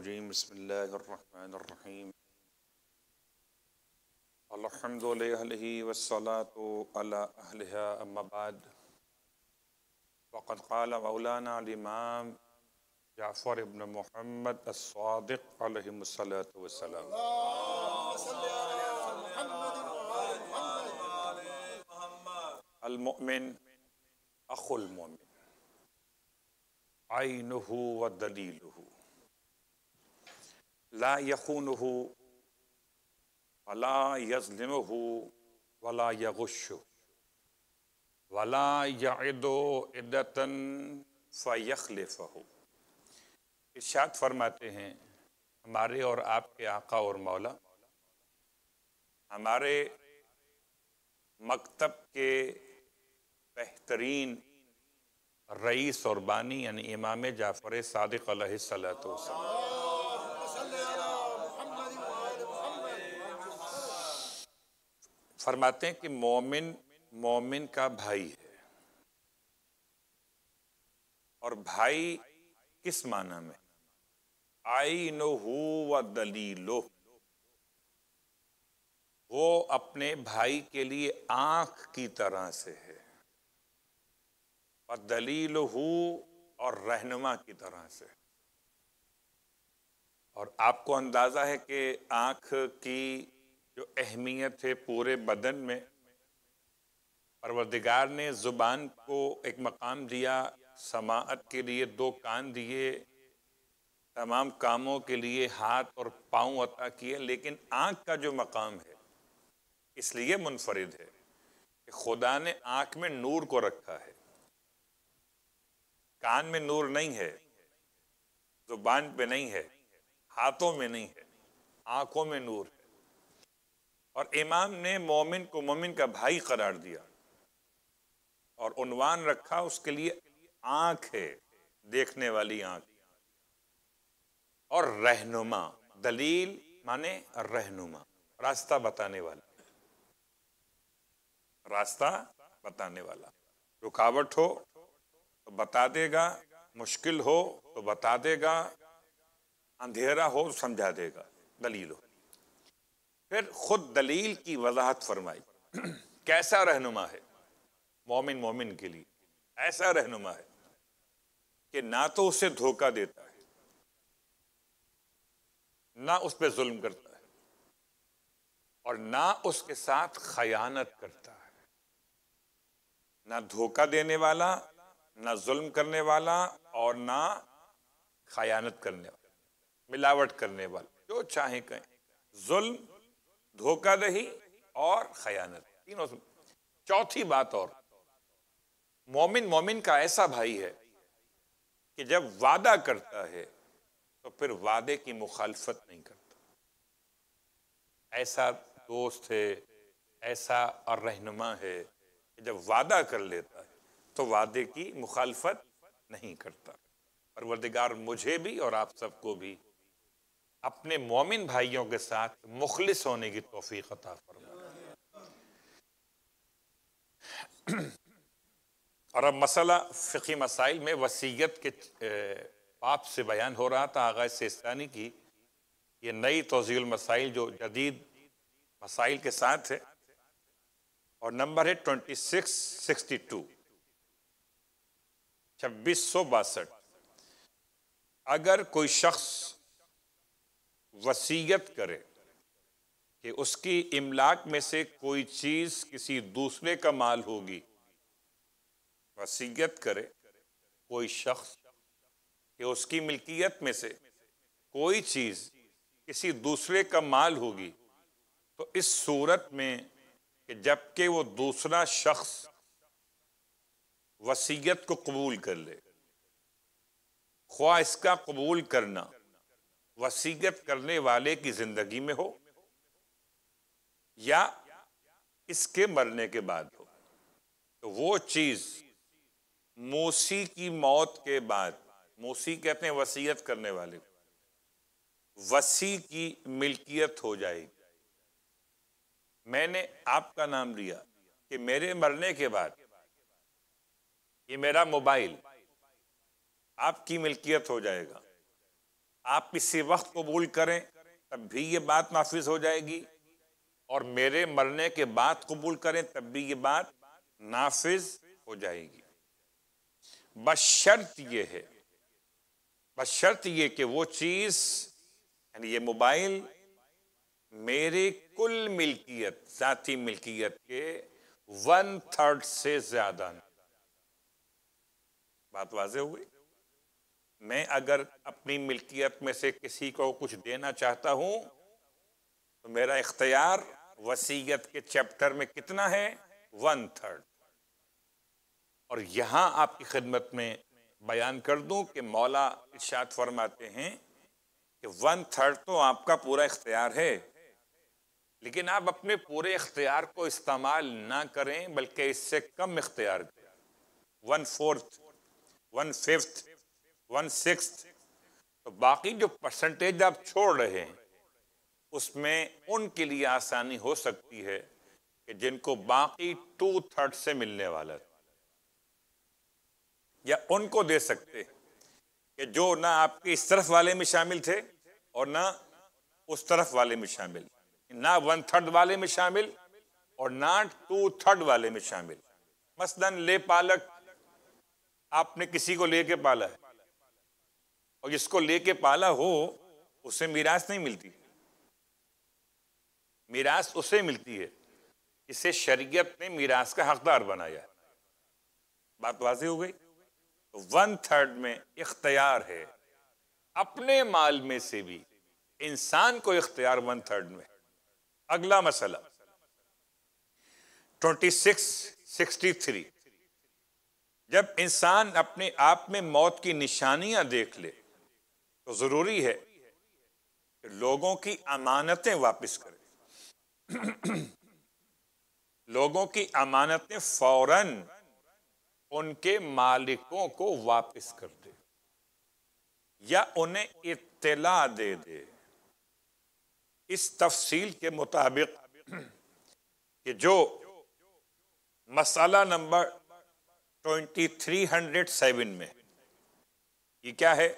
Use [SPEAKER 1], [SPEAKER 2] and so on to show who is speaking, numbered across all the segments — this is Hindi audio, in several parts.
[SPEAKER 1] الرجيم بسم الله الرحمن الرحيم الحمد لله والصلاة على أهلها أما بعد وقد قال مولانا الإمام جعفر بن محمد الصادق عليه الصلاة والسلام المؤمن أخو المؤمن عينه ودليله ला यखून हो वला यजलिम हो वला यगुश वला यदो इदतन फ़लिफ़ हो इर्शाद फरमाते हैं हमारे और आपके आका और मौला हमारे मकतब के बेहतरीन रईस और बानी यानी इमाम जाफ़र सदक सलात फरमाते हैं कि मोमिन मोमिन का भाई है और भाई किस माना में आई नो हु व दलीलो वो अपने भाई के लिए आंख की तरह से है और दलील हु और रहनुमा की तरह से और आपको अंदाजा है कि आंख की जो अहमियत है पूरे बदन में परवरदिगार ने ज़ुबान को एक मकाम दिया समात के लिए दो कान दिए तमाम कामों के लिए हाथ और पाँव अता किए लेकिन आँख का जो मकाम है इसलिए मुनफरद है कि खुदा ने आँख में नूर को रखा है कान में नूर नहीं है जुबान पे नहीं है हाथों में नहीं है आँखों में नूर है और इमाम ने मोमिन को मोमिन का भाई करार दिया और उनवान रखा उसके लिए आंख है देखने वाली आंख और रहनुमा दलील माने रहनुमा रास्ता बताने वाला रास्ता बताने वाला रुकावट हो तो बता देगा मुश्किल हो तो बता देगा अंधेरा हो तो समझा देगा दलील हो फिर खुद दलील की वजाहत फरमाई कैसा रहनुमा है मोमिन मोमिन के लिए ऐसा रहनुमा है कि ना तो उसे धोखा देता है ना उस पर जुल्म करता है और ना उसके साथ खयानत करता है ना धोखा देने वाला ना जुल्म करने वाला और ना खयानत करने वाला मिलावट करने वाला जो चाहे कहें जुल्म धोखा दही और खयानत तीनों चौथी बात और मोमिन मोमिन का ऐसा भाई है कि जब वादा करता है तो फिर वादे की मुखालफत नहीं करता ऐसा दोस्त है ऐसा और रहनुमा है कि जब वादा कर लेता है तो वादे की मुखालफत नहीं करता परवरदिगार मुझे भी और आप सबको भी अपने मोमिन भाइयों के साथ मुखलिस होने की तोफ़ी अता फरमा और अब मसला फ़िकी मसाइल में वसीयत के पाप से बयान हो रहा था आगाज सेस्तानी की ये नई तोजील मसाइल जो जदीद मसाइल के साथ है और नंबर है ट्वेंटी सिक्स सिक्सटी टू छब्बीस सौ बासठ अगर कोई शख्स वसीयत करे कि उसकी इमलाक में से कोई चीज़ किसी दूसरे का माल होगी वसीयत करे कोई शख्स कि उसकी मिल्कियत में से कोई चीज़ किसी दूसरे का माल होगी तो इस सूरत में कि जबकि वो दूसरा शख्स वसीयत को कबूल कर ले ख्वा इसका कबूल करना वसीयत करने वाले की जिंदगी में हो या इसके मरने के बाद हो तो वो चीज मोसी की मौत के बाद मोसी कहते हैं वसीयत करने वाले वसी की मिल्कियत हो जाएगी मैंने आपका नाम लिया कि मेरे मरने के बाद ये मेरा मोबाइल आपकी मिल्कियत हो जाएगा आप किसी वक्त कबूल करें तब भी ये बात नाफिज हो जाएगी और मेरे मरने के बाद कबूल करें तब भी ये बात नाफिज हो जाएगी बशर्त ये है बशर्त ये कि वो चीज़ यानी ये मोबाइल मेरे कुल मिल्कियत ज़ाती मिल्कियत के वन थर्ड से ज़्यादा बात वाजे हुई मैं अगर अपनी मिल्कियत में से किसी को कुछ देना चाहता हूँ तो मेरा इख्तियार वसीयत के चैप्टर में कितना है वन थर्ड और यहाँ आपकी खिदमत में बयान कर दूं कि मौला इशाद फरमाते हैं कि वन थर्ड तो आपका पूरा इख्तियार है लेकिन आप अपने पूरे इख्तियार को इस्तेमाल ना करें बल्कि इससे कम इख्तियार करें one fourth one fifth one six तो बाकी जो परसेंटेज आप छोड़ रहे हैं उसमें उनके लिए आसानी हो सकती है कि जिनको बाकी टू थर्ड से मिलने वाला था या उनको दे सकते कि जो ना आपके इस तरफ वाले में शामिल थे और ना उस तरफ वाले में शामिल ना वन थर्ड वाले में शामिल और ना टू थर्ड वाले में शामिल मसलन ले पालक आपने किसी को लेके पाला है और जिसको लेके पाला हो उसे मीरास नहीं मिलती मीरास उसे मिलती है इसे शरीयत ने मीरास का हकदार बनाया बात वाजी हो गई तो वन थर्ड में इख्तियार है अपने माल में से भी इंसान को इख्तियार वन थर्ड में अगला मसला ट्वेंटी सिक्स सिक्सटी थ्री जब इंसान अपने आप में मौत की निशानियां देख ले तो जरूरी है कि लोगों की अमानतें वापस करें लोगों की अमानतें फौरन उनके मालिकों को वापस कर दे या उन्हें इत्तला दे दे इस तफसील के मुताबिक कि जो मसाला number twenty three hundred seven में ये क्या है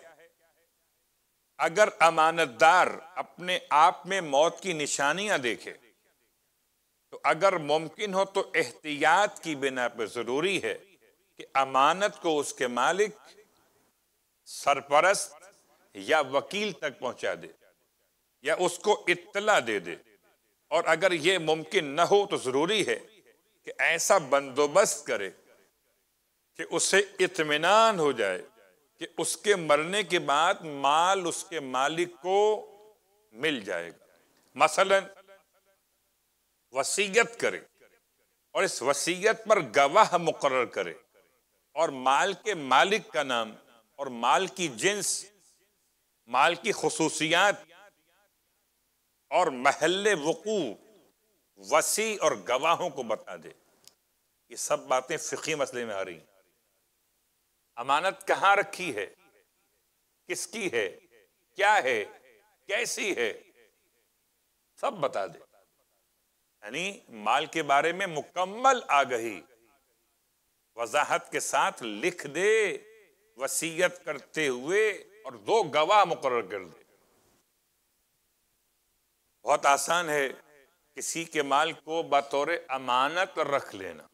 [SPEAKER 1] अगर अमानतदार अपने आप में मौत की निशानियां देखे तो अगर मुमकिन हो तो एहतियात की बिना पर जरूरी है कि अमानत को उसके मालिक सरपरस्त या वकील तक पहुंचा दे या उसको इत्तला दे दे और अगर यह मुमकिन न हो तो जरूरी है कि ऐसा बंदोबस्त करे कि उसे इतमान हो जाए कि उसके मरने के बाद माल उसके मालिक को मिल जाएगा मसलन वसीयत करे और इस वसीयत पर गवाह मुकर करे और माल के मालिक का नाम और माल की जिन्स माल की खसूसियात और महल वकू वसी और गवाहों को बता दे ये सब बातें फ़िकी मसले में आ रही हैं अमानत कहां रखी है किसकी है क्या है कैसी है सब बता दे यानी माल के बारे में मुकम्मल आगही वजाहत के साथ लिख दे वसीयत करते हुए और दो गवाह मुकर कर दे बहुत आसान है किसी के माल को बतौर अमानत रख लेना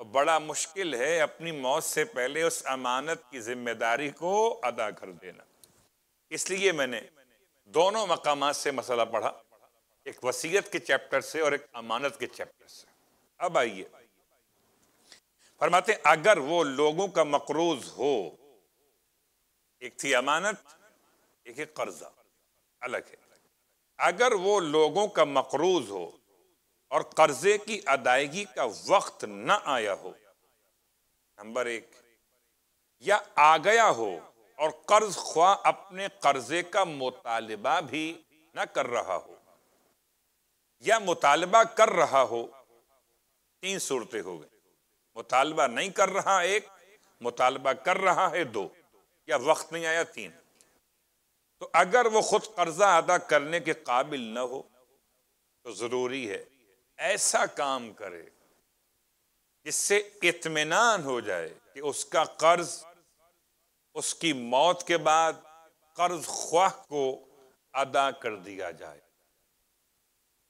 [SPEAKER 1] और बड़ा मुश्किल है अपनी मौत से पहले उस अमानत की जिम्मेदारी को अदा कर देना इसलिए मैंने दोनों मकाम से मसला पढ़ा एक वसीयत के चैप्टर से और एक अमानत के चैप्टर से अब आइए फरमाते अगर वो लोगों का मकरूज हो एक थी अमानत एक है कर्जा अलग है अगर वो लोगों का मकरूज हो और कर्जे की अदायगी का वक्त न आया हो नंबर एक या आ गया हो और कर्ज ख्वा अपने कर्जे का मुतालबा भी न कर रहा हो या मुतालबा कर रहा हो तीन सूरतें हो गई मुतालबा नहीं कर रहा एक मुतालबा कर रहा है दो या वक्त नहीं आया तीन तो अगर वो खुद कर्जा अदा करने के काबिल न हो तो ज़रूरी है ऐसा काम करे जिससे इतमान हो जाए कि उसका कर्ज उसकी मौत के बाद कर्ज ख्वाह को अदा कर दिया जाए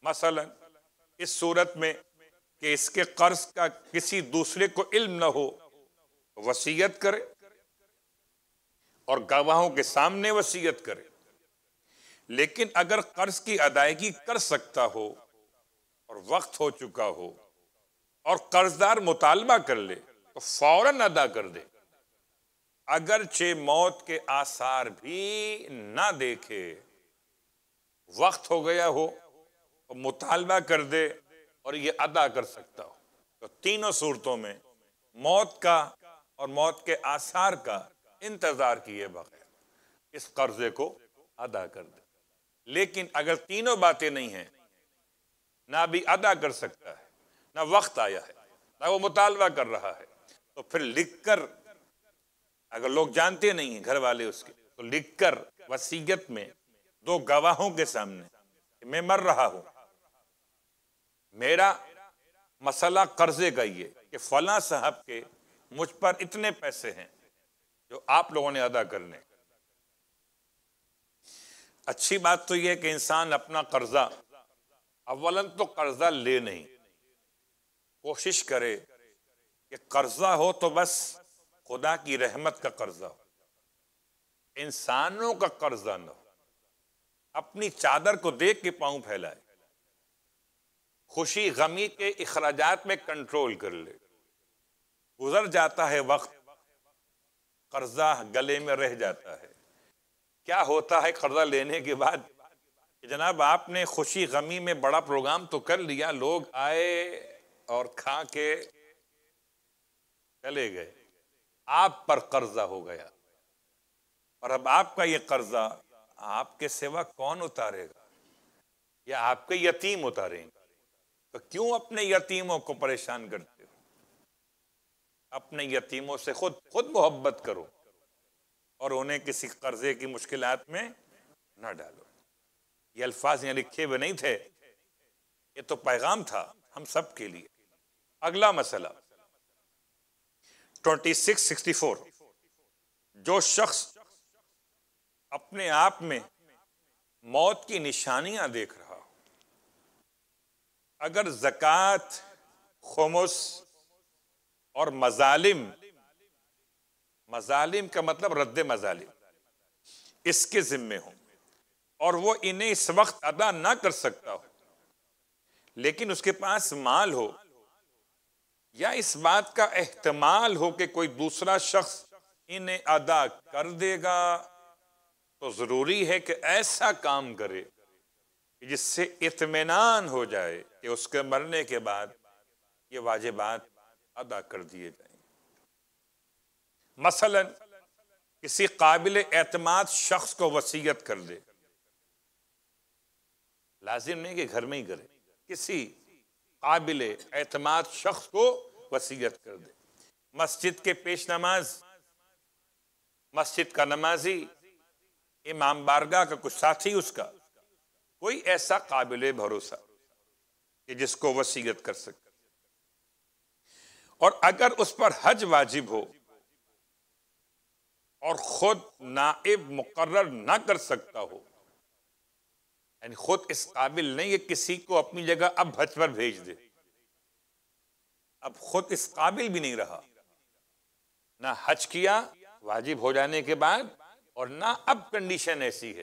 [SPEAKER 1] मसलन इस सूरत में कि इसके कर्ज का किसी दूसरे को इल्म न हो वसीयत करे और गवाहों के सामने वसीयत करे लेकिन अगर कर्ज की अदायगी कर सकता हो और वक्त हो चुका हो और कर्जदार मुतालबा कर ले तो फौरन अदा कर दे अगर छे मौत के आसार भी ना देखे वक्त हो गया हो तो मुतालबा कर दे और ये अदा कर सकता हो तो तीनों सूरतों में मौत का और मौत के आसार का इंतजार किए बगैर इस कर्जे को अदा कर दे लेकिन अगर तीनों बातें नहीं हैं ना अभी अदा कर सकता है ना वक्त आया है ना वो मुतालबा कर रहा है तो फिर लिख कर अगर लोग जानते नहीं हैं घर वाले उसके तो लिख कर वसीयत में दो गवाहों के सामने कि मैं मर रहा हूं मेरा मसला कर्जे का ये कि फला साहब के मुझ पर इतने पैसे हैं जो आप लोगों ने अदा करने अच्छी बात तो यह कि इंसान अपना कर्जा अवलन तो कर्जा ले नहीं कोशिश करे कि कर्जा हो तो बस खुदा की रहमत का कर्जा हो इंसानों का कर्जा न हो अपनी चादर को देख के पांव फैलाए खुशी गमी के अखराजात में कंट्रोल कर ले गुजर जाता है वक्त कर्जा गले में रह जाता है क्या होता है कर्जा लेने के बाद जनाब आपने खुशी गमी में बड़ा प्रोग्राम तो कर लिया लोग आए और खा के चले गए आप पर कर्जा हो गया और अब आपका ये कर्जा आपके सेवा कौन उतारेगा या आपके यतीम उतारेंगे तो क्यों अपने यतीमों को परेशान करते हो अपने यतीमों से खुद खुद मोहब्बत करो और उन्हें किसी कर्जे की मुश्किलात में ना डालो ये अल्फाज यहाँ लिखे हुए नहीं थे ये तो पैगाम था हम सब के लिए अगला मसला 2664 जो शख्स अपने आप में मौत की निशानियां देख रहा हो अगर जक़ात खमस और मजालिम मजालिम का मतलब रद्द मजालिम इसके जिम्मे हों और वो इन्हें इस वक्त अदा ना कर सकता हो लेकिन उसके पास माल हो या इस बात का एहतमाल हो कि कोई दूसरा शख्स इन्हें अदा कर देगा तो ज़रूरी है कि ऐसा काम करे जिससे इतमान हो जाए कि उसके मरने के बाद ये वाजिबात अदा कर दिए जाए मसलन किसी काबिल एतमाद शख्स को वसीयत कर दे लाजिम नहीं कि घर में ही करे किसी काबिल एतम शख्स को वसीयत कर दे मस्जिद के पेश नमाज मस्जिद का नमाजी इमाम बारगाह का कुछ साथी उसका कोई ऐसा काबिल भरोसा कि जिसको वसीयत कर सके और अगर उस पर हज वाजिब हो और खुद नाइब मुकर्र ना कर सकता हो यानी खुद इस काबिल नहीं है किसी को अपनी जगह अब भज पर भेज दे अब खुद इस काबिल भी नहीं रहा ना हज किया वाजिब हो जाने के बाद और ना अब कंडीशन ऐसी है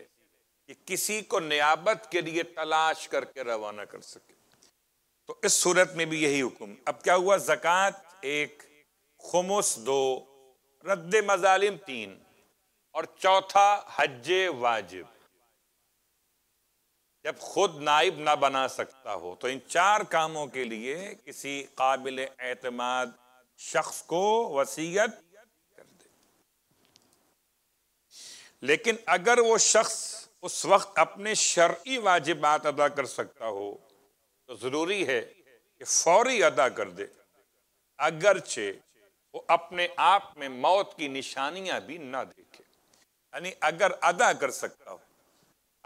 [SPEAKER 1] कि किसी को नियाबत के लिए तलाश करके रवाना कर सके तो इस सूरत में भी यही हुक्म अब क्या हुआ जक़ात एक खुमस दो रद्द मजालिम तीन और चौथा हज वाजिब जब खुद नाइब ना बना सकता हो तो इन चार कामों के लिए किसी काबिल एतमाद शख्स को वसीयत कर दे लेकिन अगर वो शख्स उस वक्त अपने शर्य वाजिबात अदा कर सकता हो तो ज़रूरी है कि फौरी अदा कर दे अगरचे वो अपने आप में मौत की निशानियां भी ना देखे यानी अगर अदा कर सकता हो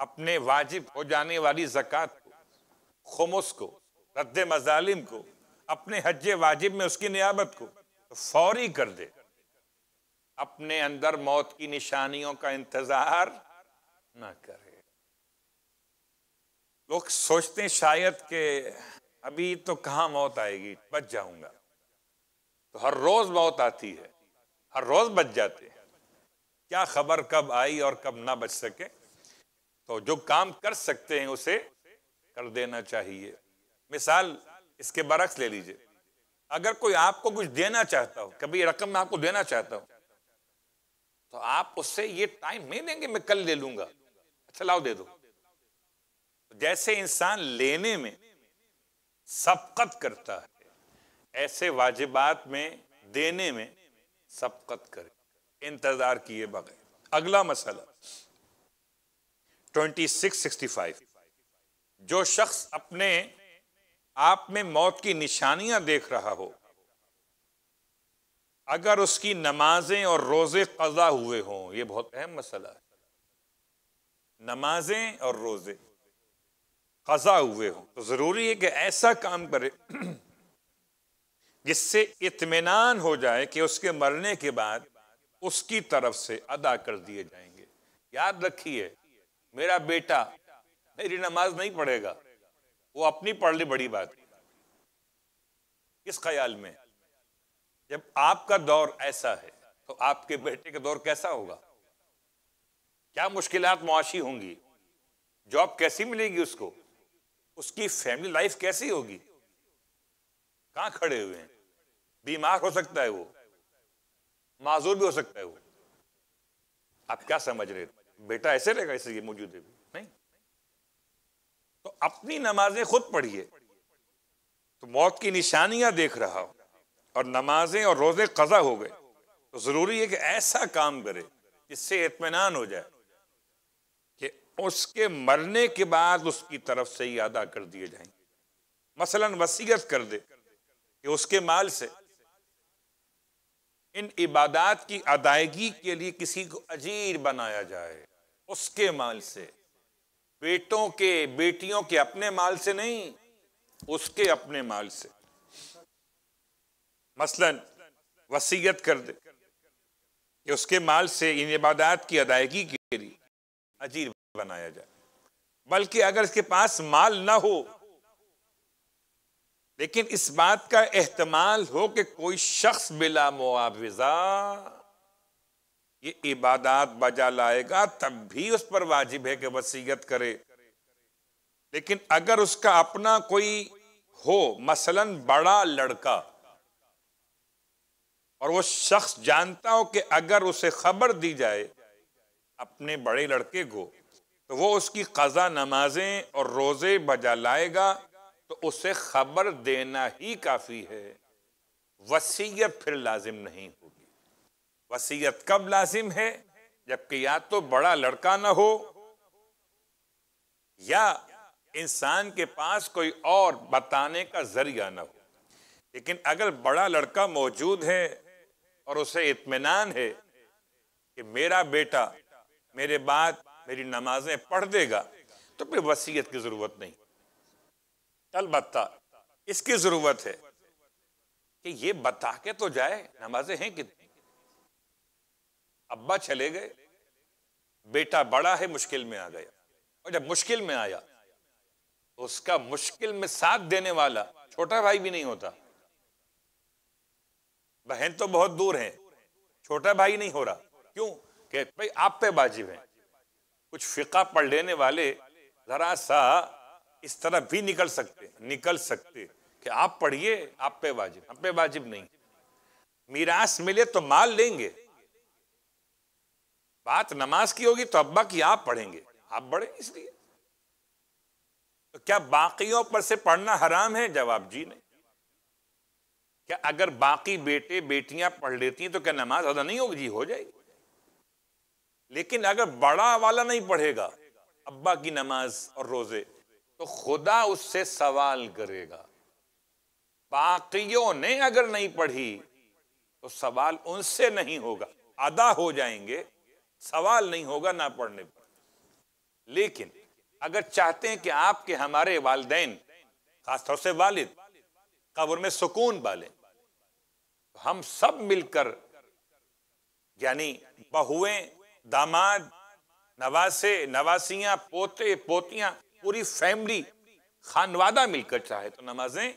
[SPEAKER 1] अपने वाजिब हो जाने वाली जक़ात को खमोस को रद्द मजालिम को अपने हज वाजिब में उसकी नियाबत को तो फौरी कर दे अपने अंदर मौत की निशानियों का इंतजार न करे लोग सोचते शायद के अभी तो कहाँ मौत आएगी बच जाऊंगा तो हर रोज मौत आती है हर रोज बच जाते हैं क्या खबर कब आई और कब ना बच सके तो जो काम कर सकते हैं उसे कर देना चाहिए मिसाल इसके बरक्स ले लीजिए अगर कोई आपको कुछ देना चाहता हो कभी रकम मैं आपको देना चाहता हूं तो आप उससे ये टाइम नहीं देंगे मैं कल ले लूंगा अच्छा लाओ दे दो जैसे इंसान लेने में सबकत करता है ऐसे वाजिबात में देने में सबकत करे इंतजार किए बगैर अगला मसला 2665 जो शख्स अपने आप में मौत की निशानियां देख रहा हो अगर उसकी नमाजें और रोजे कजा हुए हों ये बहुत अहम मसला है नमाजें और रोजे कजा हुए हों तो जरूरी है कि ऐसा काम करे जिससे इतमान हो जाए कि उसके मरने के बाद उसकी तरफ से अदा कर दिए जाएंगे याद रखिए मेरा बेटा मेरी नमाज नहीं पढ़ेगा वो अपनी पढ़ ली बड़ी बात किस ख्याल में जब आपका दौर ऐसा है तो आपके बेटे का दौर कैसा होगा क्या मुश्किल मुआशी होंगी जॉब कैसी मिलेगी उसको उसकी फैमिली लाइफ कैसी होगी कहाँ खड़े हुए हैं बीमार हो सकता है वो माजूर भी हो सकता है वो आप क्या समझ रहे थे बेटा ऐसे रहेगा ये मौजूद है नहीं तो अपनी नमाजें खुद पढ़िए तो मौत की निशानियां देख रहा हो और नमाजें और रोजे कजा हो गए तो जरूरी है कि ऐसा काम करे जिससे इतमान हो जाए कि उसके मरने के बाद उसकी तरफ से ही अदा कर दिए जाएंगे मसलन वसीयत कर दे कि उसके माल से इन इबादात की अदायगी के लिए किसी को अजीर बनाया जाए उसके माल से बेटों के बेटियों के अपने माल से नहीं उसके अपने माल से मसलन वसीयत कर दे कि उसके माल से इन इबादात की अदायगी के लिए अजीर बनाया जाए बल्कि अगर इसके पास माल ना हो लेकिन इस बात का एहतमाल हो कि कोई शख्स बिला मुआवजा ये इबादात बजा लाएगा तब भी उस पर वाजिब है कि वसीयत करे लेकिन अगर उसका अपना कोई हो मसलन बड़ा लड़का और वो शख्स जानता हो कि अगर उसे खबर दी जाए अपने बड़े लड़के को तो वो उसकी कज़ा नमाजें और रोज़े बजा लाएगा तो उसे खबर देना ही काफ़ी है वसीयत फिर लाजिम नहीं होगी वसीयत कब लाजिम है जबकि या तो बड़ा लड़का ना हो या इंसान के पास कोई और बताने का जरिया ना हो लेकिन अगर बड़ा लड़का मौजूद है और उसे इत्मीनान है कि मेरा बेटा मेरे बाद मेरी नमाजें पढ़ देगा तो फिर वसीयत की ज़रूरत नहीं अलबत्ता इसकी ज़रूरत है कि ये बता के तो जाए नमाजें हैं कितनी अब्बा चले गए बेटा बड़ा है मुश्किल में आ गया और जब मुश्किल में आया तो उसका मुश्किल में साथ देने वाला छोटा भाई भी नहीं होता बहन तो बहुत दूर है छोटा भाई नहीं हो रहा क्यों कि भाई आप पे बाजिब है कुछ फिका पढ़ लेने वाले जरा सा इस तरह भी निकल सकते निकल सकते कि आप पढ़िए आप पे वाजिब हम पे वाजिब नहीं मीरास मिले तो माल लेंगे बात नमाज की होगी तो अब्बा की आप पढ़ेंगे आप बड़े इसलिए तो क्या बाकियों पर से पढ़ना हराम है जवाब जी नहीं क्या अगर बाकी बेटे बेटियां पढ़ लेती हैं तो क्या नमाज अदा नहीं होगी जी हो जाएगी लेकिन अगर बड़ा वाला नहीं पढ़ेगा अब्बा की नमाज और रोजे तो खुदा उससे सवाल करेगा बाकियों ने अगर नहीं पढ़ी तो सवाल उनसे नहीं होगा अदा हो जाएंगे सवाल नहीं होगा ना पढ़ने पर लेकिन अगर चाहते हैं कि आपके हमारे वालदेन खासतौर से वालिद कब्र में सुकून वाले तो हम सब मिलकर यानी बहुएं दामाद नवासे नवासियां पोते पोतियां पूरी फैमिली खानवादा मिलकर चाहे तो नमाजें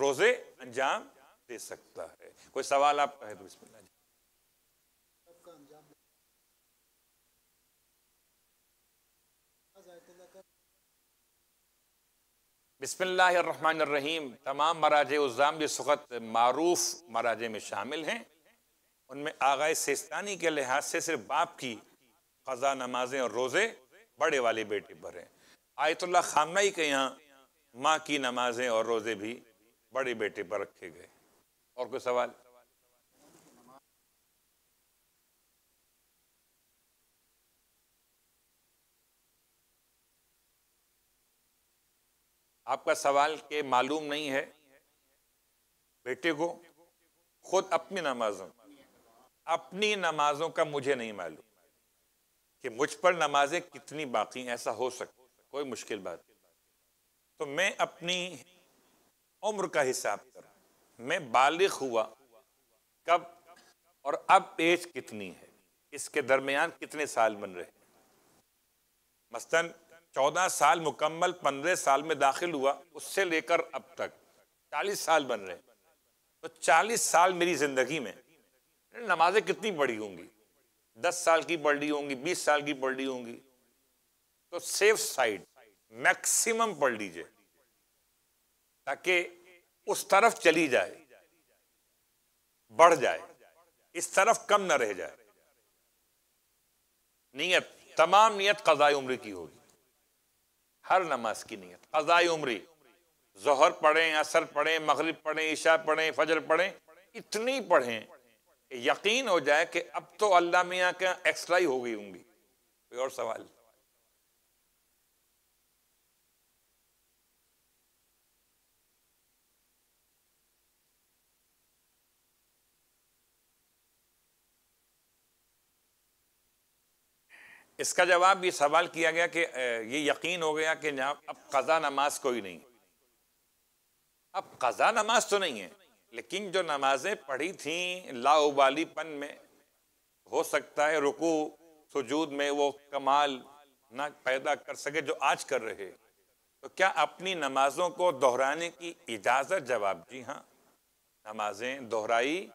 [SPEAKER 1] रोजे अंजाम दे सकता है कोई सवाल आपका है तो इसमें बसमीम तमाम मराज उज़ाम जो सख़त मरूफ मराज में शामिल हैं उनमें आगाए सेस्तानी के लिहाज से सिर्फ बाप की खजा नमाजें और रोज़े बड़े वाले बेटे पर हैं आयतुल्ला खामनाई के यहाँ माँ की नमाजें और रोज़े भी बड़े बेटे पर रखे गए और कोई सवाल आपका सवाल के मालूम नहीं है बेटे को खुद अपनी नमाजों अपनी नमाजों का मुझे नहीं मालूम कि मुझ पर नमाजें कितनी बाकी ऐसा हो सकता कोई मुश्किल बात तो मैं अपनी उम्र का हिसाब कर मैं बालिग हुआ कब और अब एज कितनी है इसके दरमियान कितने साल बन रहे मस्तन चौदह साल मुकम्मल पंद्रह साल में दाखिल हुआ उससे लेकर अब तक चालीस साल बन रहे तो चालीस साल मेरी ज़िंदगी में नमाजें कितनी पढ़ी होंगी दस साल की पढ़ ली होंगी बीस साल की पढ़ ली होंगी तो सेफ साइड मैक्सिमम पढ़ लीजिए ताकि उस तरफ चली जाए बढ़ जाए इस तरफ कम ना रह जाए नीयत तमाम नीयत कजाए उम्र की होगी हर नमाज की नीयत अजाई उम्री जहर पढ़ें असर पढ़ें मगरब पढ़ें ईशा पढ़ें फजर पढ़ें इतनी पढ़ें यकीन हो जाए कि अब तो अल्लाह मियाँ के एक्स्ट्रा ही हो गई होंगी कोई और सवाल इसका जवाब ये सवाल किया गया कि ये यकीन हो गया कि अब कज़ा नमाज कोई नहीं अब कज़ा नमाज तो नहीं है लेकिन जो नमाजें पढ़ी थीं लाउबालीपन में हो सकता है रुकू सुजूद में वो कमाल ना पैदा कर सके जो आज कर रहे तो क्या अपनी नमाजों को दोहराने की इजाज़त जवाब जी हाँ नमाजें दोहराई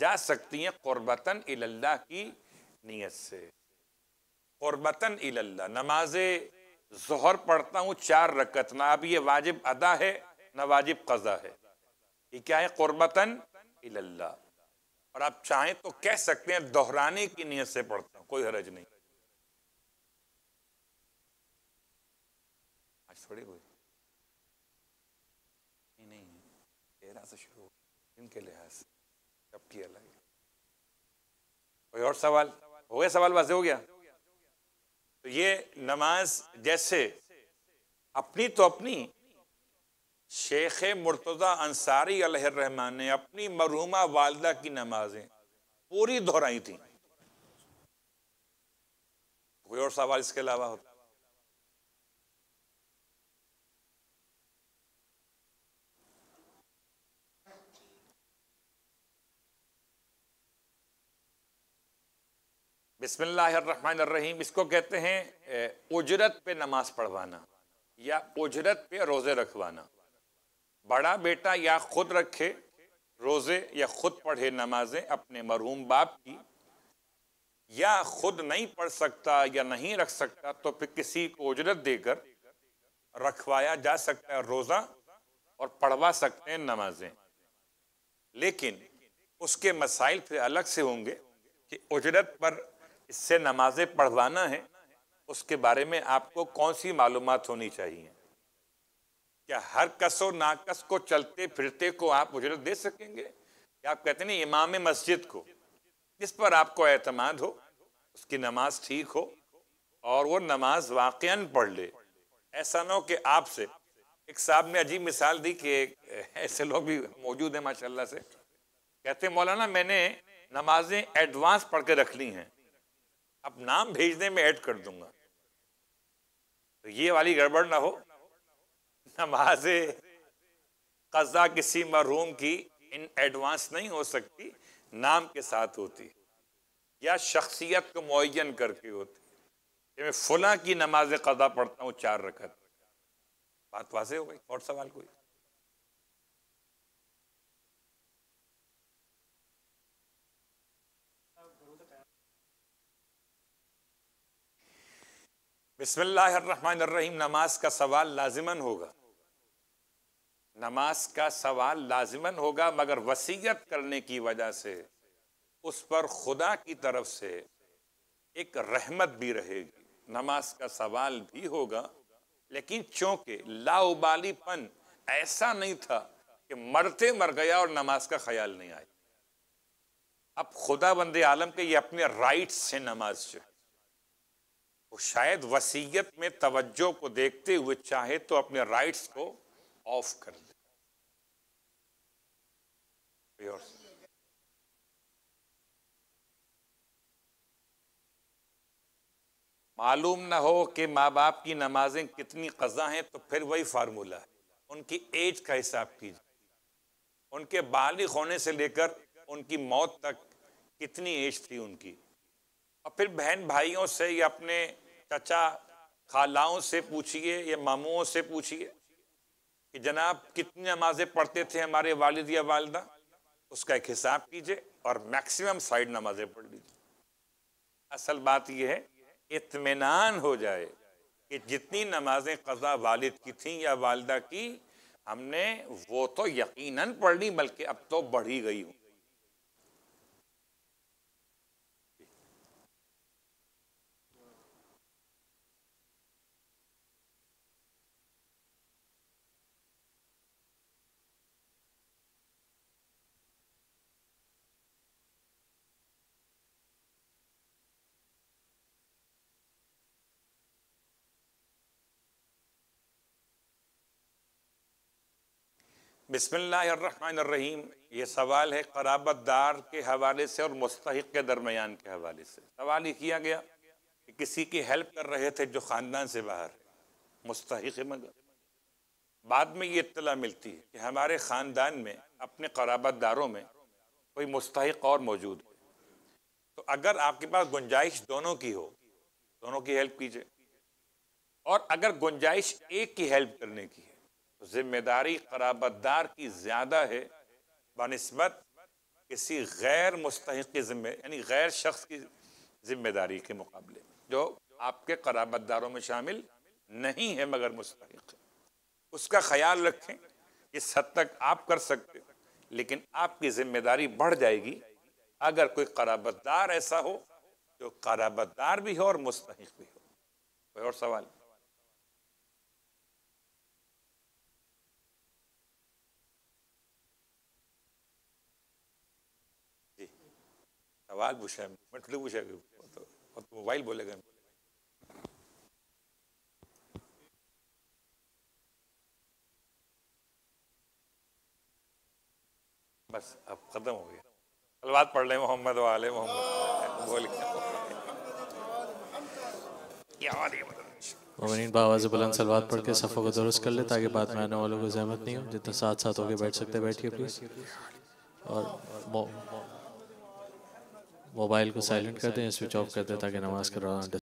[SPEAKER 1] जा सकती हैं क़ुरबता की नीयत से और बतन इल्ला नमाज जहर पढ़ता हूँ चार रकत ना अब ये वाजिब अदा है ना वाजिब कज़ा है ये क्या है क़ुरबतन इल्ला और आप चाहें तो कह सकते हैं दोहराने की नीयत से पढ़ता हूँ कोई हरज नहीं आज थोड़ी कोई नहीं तेरह से शुरू इनके लिहाज से सबकी अलग कोई और सवाल हो गया सवाल वाजे हो गया तो ये नमाज जैसे अपनी तो अपनी शेख मुर्तज़ा अंसारी रहमान ने अपनी मरहुमा वालदा की नमाजें पूरी दोहराई थी कोई और सवाल इसके अलावा होता बिस्मिल्लाम इसको कहते हैं उजरत पे नमाज पढ़वाना या उजरत पे रोज़े रखवाना बड़ा बेटा या खुद रखे रोज़े या खुद पढ़े नमाजें अपने मरहूम बाप की या खुद नहीं पढ़ सकता या नहीं रख सकता तो फिर किसी को उजरत देकर रखवाया जा सकता है रोज़ा और पढ़वा सकते हैं नमाजें लेकिन उसके मसाइल फिर अलग से होंगे कि उजरत पर इससे नमाजें पढ़वाना है उसके बारे में आपको कौन सी मालूम होनी चाहिए क्या हर कस और नाकस को चलते फिरते को आप उजरत दे सकेंगे क्या आप कहते नहीं इमाम मस्जिद को जिस पर आपको एतमाद हो उसकी नमाज ठीक हो और वो नमाज वाक पढ़ ले ऐसा ना हो कि आपसे एक साहब ने अजीब मिसाल दी कि ऐसे लोग भी मौजूद हैं माशाल्लाह से कहते मौलाना मैंने नमाजें एडवांस पढ़ के रख ली हैं अब नाम भेजने में ऐड कर दूंगा तो ये वाली गड़बड़ ना हो नमाज कजा किसी मरूम की इन एडवांस नहीं हो सकती नाम के साथ होती या शख्सियत को मुन करके होती मैं फुला की नमाज कजा पढ़ता हूँ चार रखत बात वाजे हो गई और सवाल कोई बिस्मिल्लाहमानीम नमाज का सवाल लाजिमन होगा नमाज का सवाल लाजिमन होगा मगर वसीयत करने की वजह से उस पर खुदा की तरफ से एक रहमत भी रहेगी नमाज का सवाल भी होगा लेकिन चूंकि लाउबालीपन ऐसा नहीं था कि मरते मर गया और नमाज का ख्याल नहीं आया अब खुदा बंदे आलम के ये अपने राइट से नमाज जो है तो शायद वसीयत में तवज्जो को देखते हुए चाहे तो अपने राइट्स को ऑफ कर दे मालूम ना हो कि माँ बाप की नमाजें कितनी कज़ा हैं तो फिर वही फार्मूला है उनकी एज का हिसाब कीजिए उनके बालिग होने से लेकर उनकी मौत तक कितनी एज थी उनकी और फिर बहन भाइयों से या अपने चचा खालाओं से पूछिए या मामुओं से पूछिए कि जनाब कितनी नमाजें पढ़ते थे हमारे वालिद या वालदा उसका एक हिसाब कीजिए और मैक्सिमम साइड नमाजें पढ़ लीजिए असल बात यह है इतमान हो जाए कि जितनी नमाजें कज़ा वालिद की थी या वालदा की हमने वो तो यकीनन पढ़ ली बल्कि अब तो बढ़ी गई हूँ बिसमीम ये सवाल है दार के हवाले से और मुस्तक के दरमियान के हवाले से सवाल ये किया गया कि किसी की हेल्प कर रहे थे जो ख़ानदान से बाहर मुस्तक मगर बाद में ये इतला मिलती है कि हमारे ख़ानदान में अपने दारों में कोई मुस्तक और मौजूद है तो अगर आपके पास गुंजाइश दोनों की हो दोनों की हेल्प कीजिए और अगर गुंजाइश एक की हेल्प करने की है जिम्मेदारी कराबतदार की ज़्यादा है बनस्बत किसी गैर मुस्तक जिम्मे यानी गैर शख्स की जिम्मेदारी के मुकाबले जो आपके कराबतदारों में शामिल नहीं है मगर मुस्तक उसका ख्याल रखें इस हद तक आप कर सकते लेकिन आपकी जिम्मेदारी बढ़ जाएगी अगर कोई कराबतदार ऐसा हो जो तो कराबतदार भी हो और मुस्तक भी हो कोई और सवाल आवाज है मैं वाग्भूषा मटलूभूषा तो मोबाइल बोलेगा बस अब खत्म हो गया अलवाद पढ़ ले मोहम्मद वाले मोहम्मद बोल ममिन मतलब। बाबा से बुलंद सलवाद पढ़ के सफ़ों को दुरुस्त कर ले ताकि बाद में आने वालों को जहमत नहीं हो जितना साथ साथ होके बैठ सकते बैठिए प्लीज़ और मोबाइल को साइलेंट कर दें स्विच ऑफ कर दें ताकि नमाज के दौरान